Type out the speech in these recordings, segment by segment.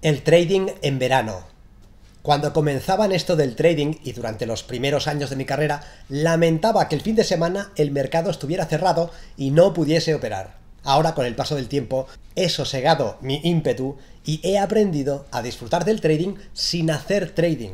El trading en verano. Cuando comenzaban esto del trading y durante los primeros años de mi carrera, lamentaba que el fin de semana el mercado estuviera cerrado y no pudiese operar. Ahora con el paso del tiempo he sosegado mi ímpetu y he aprendido a disfrutar del trading sin hacer trading.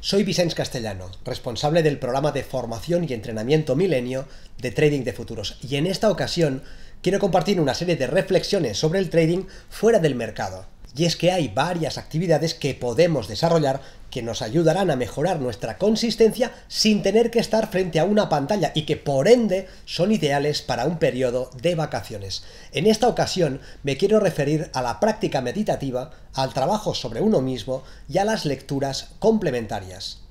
Soy Vicente Castellano, responsable del programa de formación y entrenamiento milenio de Trading de Futuros, y en esta ocasión quiero compartir una serie de reflexiones sobre el trading fuera del mercado y es que hay varias actividades que podemos desarrollar que nos ayudarán a mejorar nuestra consistencia sin tener que estar frente a una pantalla y que por ende son ideales para un periodo de vacaciones. En esta ocasión me quiero referir a la práctica meditativa, al trabajo sobre uno mismo y a las lecturas complementarias.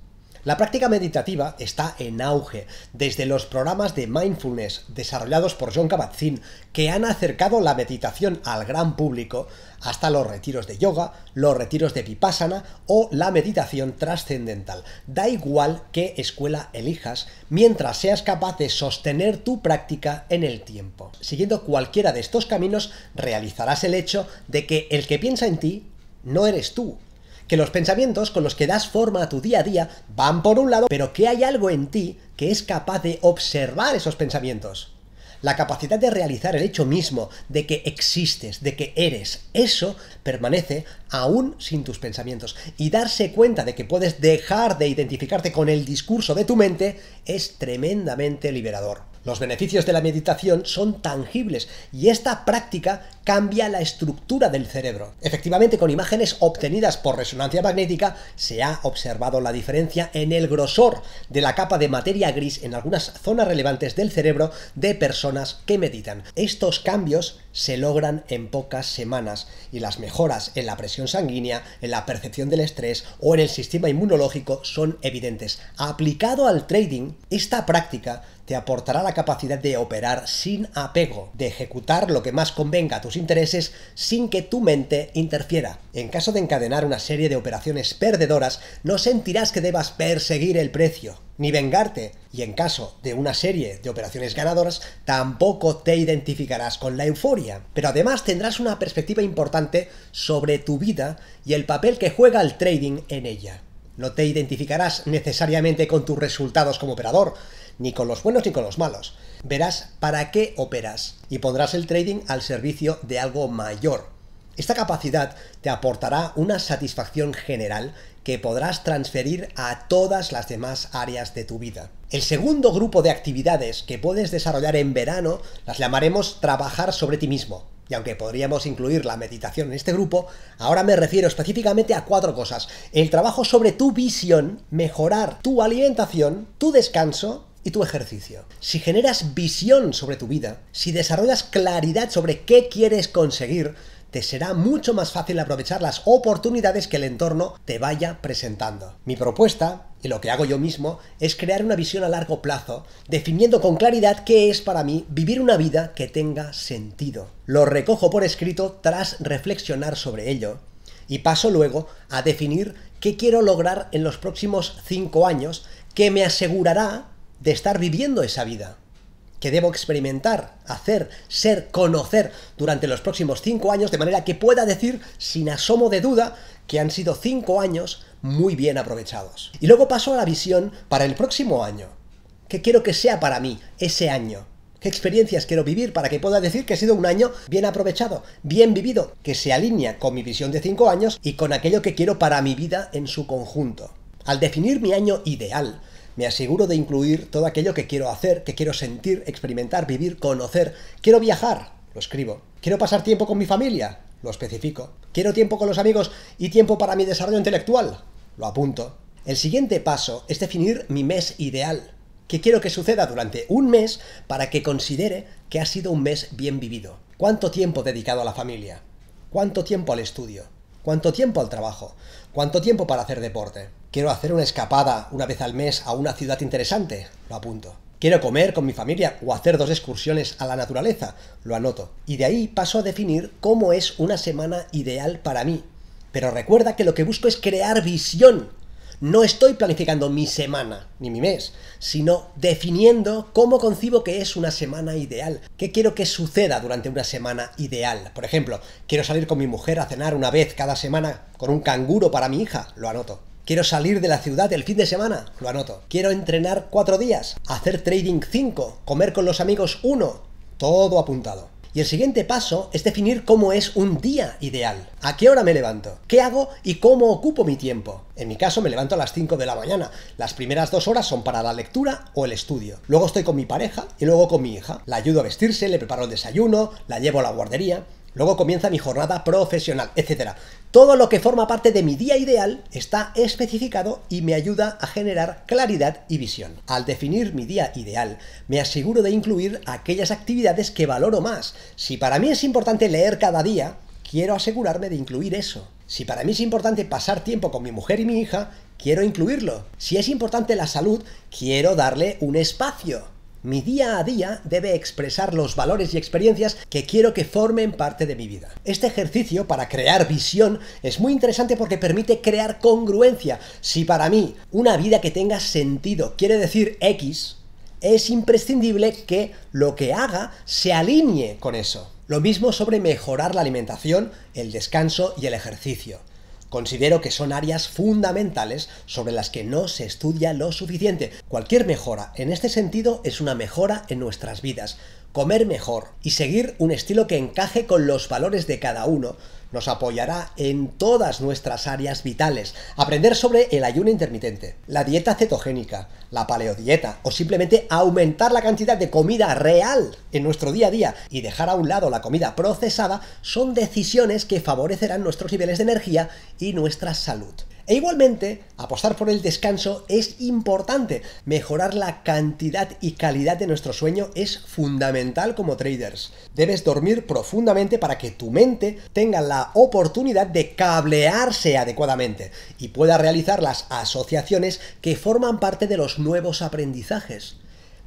La práctica meditativa está en auge desde los programas de mindfulness desarrollados por John Kabat-Zinn que han acercado la meditación al gran público hasta los retiros de yoga, los retiros de vipassana o la meditación trascendental. Da igual qué escuela elijas mientras seas capaz de sostener tu práctica en el tiempo. Siguiendo cualquiera de estos caminos realizarás el hecho de que el que piensa en ti no eres tú, que los pensamientos con los que das forma a tu día a día van por un lado, pero que hay algo en ti que es capaz de observar esos pensamientos. La capacidad de realizar el hecho mismo, de que existes, de que eres, eso permanece aún sin tus pensamientos. Y darse cuenta de que puedes dejar de identificarte con el discurso de tu mente es tremendamente liberador. Los beneficios de la meditación son tangibles y esta práctica cambia la estructura del cerebro. Efectivamente, con imágenes obtenidas por resonancia magnética se ha observado la diferencia en el grosor de la capa de materia gris en algunas zonas relevantes del cerebro de personas que meditan. Estos cambios se logran en pocas semanas y las mejoras en la presión sanguínea, en la percepción del estrés o en el sistema inmunológico son evidentes. Aplicado al trading, esta práctica te aportará la capacidad de operar sin apego, de ejecutar lo que más convenga a tus intereses sin que tu mente interfiera. En caso de encadenar una serie de operaciones perdedoras, no sentirás que debas perseguir el precio ni vengarte, y en caso de una serie de operaciones ganadoras, tampoco te identificarás con la euforia. Pero además tendrás una perspectiva importante sobre tu vida y el papel que juega el trading en ella. No te identificarás necesariamente con tus resultados como operador, ni con los buenos ni con los malos. Verás para qué operas y pondrás el trading al servicio de algo mayor. Esta capacidad te aportará una satisfacción general que podrás transferir a todas las demás áreas de tu vida. El segundo grupo de actividades que puedes desarrollar en verano las llamaremos trabajar sobre ti mismo y aunque podríamos incluir la meditación en este grupo, ahora me refiero específicamente a cuatro cosas. El trabajo sobre tu visión, mejorar tu alimentación, tu descanso y tu ejercicio. Si generas visión sobre tu vida, si desarrollas claridad sobre qué quieres conseguir, te será mucho más fácil aprovechar las oportunidades que el entorno te vaya presentando. Mi propuesta, y lo que hago yo mismo, es crear una visión a largo plazo, definiendo con claridad qué es para mí vivir una vida que tenga sentido. Lo recojo por escrito tras reflexionar sobre ello y paso luego a definir qué quiero lograr en los próximos 5 años que me asegurará de estar viviendo esa vida que debo experimentar, hacer, ser, conocer durante los próximos cinco años, de manera que pueda decir sin asomo de duda que han sido cinco años muy bien aprovechados. Y luego paso a la visión para el próximo año. ¿Qué quiero que sea para mí ese año? ¿Qué experiencias quiero vivir para que pueda decir que ha sido un año bien aprovechado, bien vivido, que se alinea con mi visión de cinco años y con aquello que quiero para mi vida en su conjunto? Al definir mi año ideal, me aseguro de incluir todo aquello que quiero hacer, que quiero sentir, experimentar, vivir, conocer. Quiero viajar, lo escribo. Quiero pasar tiempo con mi familia, lo especifico. Quiero tiempo con los amigos y tiempo para mi desarrollo intelectual, lo apunto. El siguiente paso es definir mi mes ideal. ¿Qué quiero que suceda durante un mes para que considere que ha sido un mes bien vivido? ¿Cuánto tiempo dedicado a la familia? ¿Cuánto tiempo al estudio? ¿Cuánto tiempo al trabajo? ¿Cuánto tiempo para hacer deporte? Quiero hacer una escapada una vez al mes a una ciudad interesante. Lo apunto. Quiero comer con mi familia o hacer dos excursiones a la naturaleza. Lo anoto. Y de ahí paso a definir cómo es una semana ideal para mí. Pero recuerda que lo que busco es crear visión. No estoy planificando mi semana ni mi mes, sino definiendo cómo concibo que es una semana ideal. ¿Qué quiero que suceda durante una semana ideal? Por ejemplo, quiero salir con mi mujer a cenar una vez cada semana con un canguro para mi hija. Lo anoto. Quiero salir de la ciudad el fin de semana, lo anoto. Quiero entrenar cuatro días, hacer trading 5, comer con los amigos uno, todo apuntado. Y el siguiente paso es definir cómo es un día ideal. ¿A qué hora me levanto? ¿Qué hago y cómo ocupo mi tiempo? En mi caso me levanto a las 5 de la mañana. Las primeras dos horas son para la lectura o el estudio. Luego estoy con mi pareja y luego con mi hija. La ayudo a vestirse, le preparo el desayuno, la llevo a la guardería. Luego comienza mi jornada profesional, etc. Todo lo que forma parte de mi día ideal está especificado y me ayuda a generar claridad y visión. Al definir mi día ideal, me aseguro de incluir aquellas actividades que valoro más. Si para mí es importante leer cada día, quiero asegurarme de incluir eso. Si para mí es importante pasar tiempo con mi mujer y mi hija, quiero incluirlo. Si es importante la salud, quiero darle un espacio. Mi día a día debe expresar los valores y experiencias que quiero que formen parte de mi vida. Este ejercicio para crear visión es muy interesante porque permite crear congruencia. Si para mí una vida que tenga sentido quiere decir X, es imprescindible que lo que haga se alinee con eso. Lo mismo sobre mejorar la alimentación, el descanso y el ejercicio. Considero que son áreas fundamentales sobre las que no se estudia lo suficiente. Cualquier mejora en este sentido es una mejora en nuestras vidas. Comer mejor y seguir un estilo que encaje con los valores de cada uno nos apoyará en todas nuestras áreas vitales. Aprender sobre el ayuno intermitente, la dieta cetogénica, la paleodieta o simplemente aumentar la cantidad de comida real en nuestro día a día y dejar a un lado la comida procesada son decisiones que favorecerán nuestros niveles de energía y nuestra salud. E igualmente, apostar por el descanso es importante. Mejorar la cantidad y calidad de nuestro sueño es fundamental como traders. Debes dormir profundamente para que tu mente tenga la oportunidad de cablearse adecuadamente y pueda realizar las asociaciones que forman parte de los nuevos aprendizajes.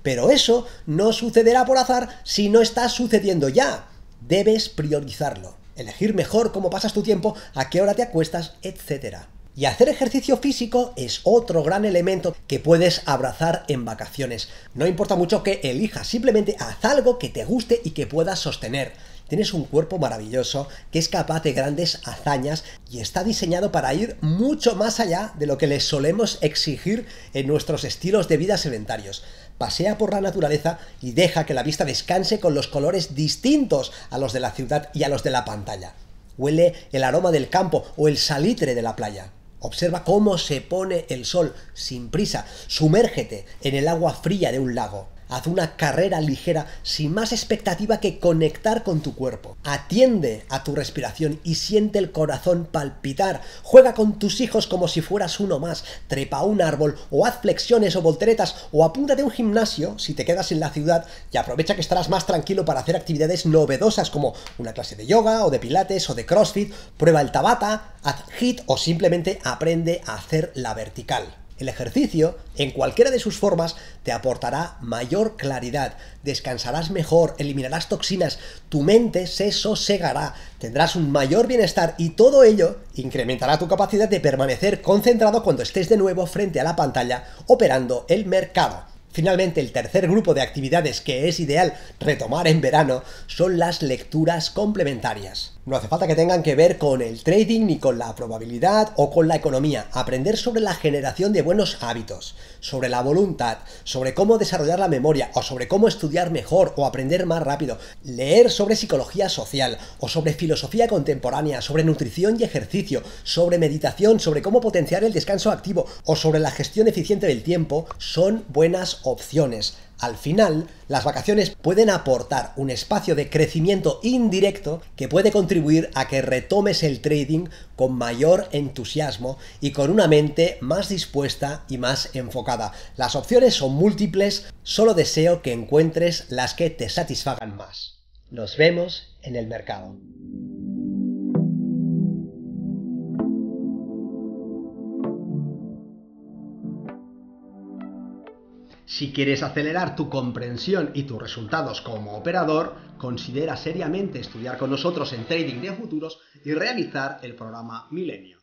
Pero eso no sucederá por azar si no está sucediendo ya. Debes priorizarlo, elegir mejor cómo pasas tu tiempo, a qué hora te acuestas, etcétera. Y hacer ejercicio físico es otro gran elemento que puedes abrazar en vacaciones. No importa mucho que elijas, simplemente haz algo que te guste y que puedas sostener. Tienes un cuerpo maravilloso que es capaz de grandes hazañas y está diseñado para ir mucho más allá de lo que le solemos exigir en nuestros estilos de vida sedentarios. Pasea por la naturaleza y deja que la vista descanse con los colores distintos a los de la ciudad y a los de la pantalla. Huele el aroma del campo o el salitre de la playa. Observa cómo se pone el sol sin prisa. Sumérgete en el agua fría de un lago. Haz una carrera ligera sin más expectativa que conectar con tu cuerpo. Atiende a tu respiración y siente el corazón palpitar. Juega con tus hijos como si fueras uno más. Trepa a un árbol o haz flexiones o volteretas o apúntate a un gimnasio si te quedas en la ciudad y aprovecha que estarás más tranquilo para hacer actividades novedosas como una clase de yoga o de pilates o de crossfit. Prueba el tabata, haz hit o simplemente aprende a hacer la vertical. El ejercicio, en cualquiera de sus formas, te aportará mayor claridad, descansarás mejor, eliminarás toxinas, tu mente se sosegará, tendrás un mayor bienestar y todo ello incrementará tu capacidad de permanecer concentrado cuando estés de nuevo frente a la pantalla operando el mercado. Finalmente, el tercer grupo de actividades que es ideal retomar en verano son las lecturas complementarias. No hace falta que tengan que ver con el trading, ni con la probabilidad o con la economía. Aprender sobre la generación de buenos hábitos, sobre la voluntad, sobre cómo desarrollar la memoria o sobre cómo estudiar mejor o aprender más rápido. Leer sobre psicología social o sobre filosofía contemporánea, sobre nutrición y ejercicio, sobre meditación, sobre cómo potenciar el descanso activo o sobre la gestión eficiente del tiempo son buenas opciones. Al final, las vacaciones pueden aportar un espacio de crecimiento indirecto que puede contribuir a que retomes el trading con mayor entusiasmo y con una mente más dispuesta y más enfocada. Las opciones son múltiples, solo deseo que encuentres las que te satisfagan más. Nos vemos en el mercado. Si quieres acelerar tu comprensión y tus resultados como operador, considera seriamente estudiar con nosotros en Trading de Futuros y realizar el programa Milenio.